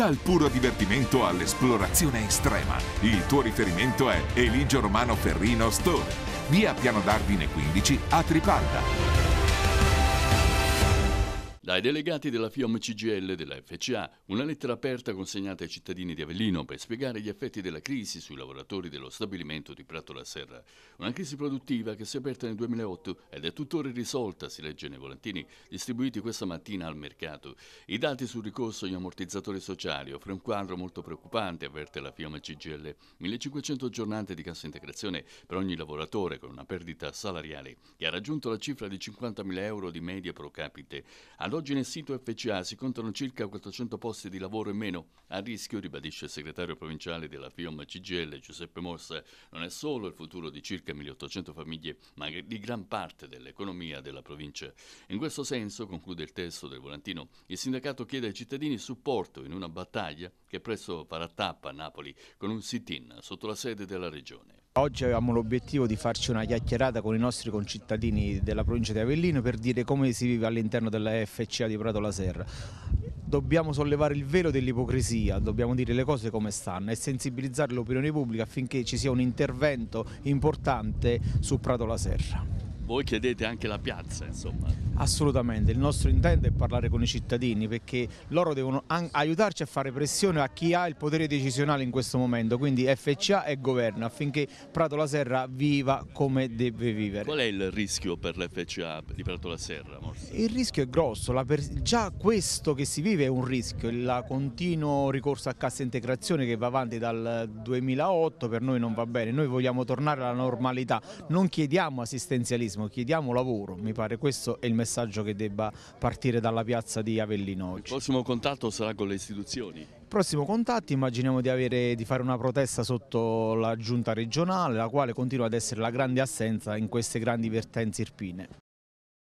Dal puro divertimento all'esplorazione estrema, il tuo riferimento è Eligio Romano Ferrino Store, via Piano d'Ardine 15 a Tripalda. Dai delegati della FIOM CGL e della FCA, una lettera aperta consegnata ai cittadini di Avellino per spiegare gli effetti della crisi sui lavoratori dello stabilimento di Prato la Serra. Una crisi produttiva che si è aperta nel 2008 ed è tuttora irrisolta, si legge nei volantini distribuiti questa mattina al mercato. I dati sul ricorso agli ammortizzatori sociali offre un quadro molto preoccupante, avverte la FIOM CGL. 1500 giornate di cassa integrazione per ogni lavoratore con una perdita salariale che ha raggiunto la cifra di 50.000 euro di media pro capite. A ad oggi nel sito FCA si contano circa 400 posti di lavoro in meno. A rischio, ribadisce il segretario provinciale della FIOM CGL Giuseppe Morsa, non è solo il futuro di circa 1800 famiglie, ma di gran parte dell'economia della provincia. In questo senso, conclude il testo del volantino, il sindacato chiede ai cittadini supporto in una battaglia che presto farà tappa a Napoli con un sit-in sotto la sede della regione. Oggi avevamo l'obiettivo di farci una chiacchierata con i nostri concittadini della provincia di Avellino per dire come si vive all'interno della FCA di Prato La Serra. Dobbiamo sollevare il velo dell'ipocrisia, dobbiamo dire le cose come stanno e sensibilizzare l'opinione pubblica affinché ci sia un intervento importante su Prato La Serra voi chiedete anche la piazza, insomma. Assolutamente, il nostro intento è parlare con i cittadini perché loro devono aiutarci a fare pressione a chi ha il potere decisionale in questo momento, quindi FCA e governo, affinché Prato la Serra viva come deve vivere. Qual è il rischio per l'FCA di Prato la Serra? Morse? Il rischio è grosso, già questo che si vive è un rischio, il continuo ricorso a cassa integrazione che va avanti dal 2008 per noi non va bene, noi vogliamo tornare alla normalità, non chiediamo assistenzialismo turismo, chiediamo lavoro, mi pare questo è il messaggio che debba partire dalla piazza di Avellino oggi. Il prossimo contatto sarà con le istituzioni? prossimo contatto immaginiamo di, avere, di, fare una protesta sotto la giunta regionale, la quale continua ad essere la grande assenza in queste grandi vertenze irpine.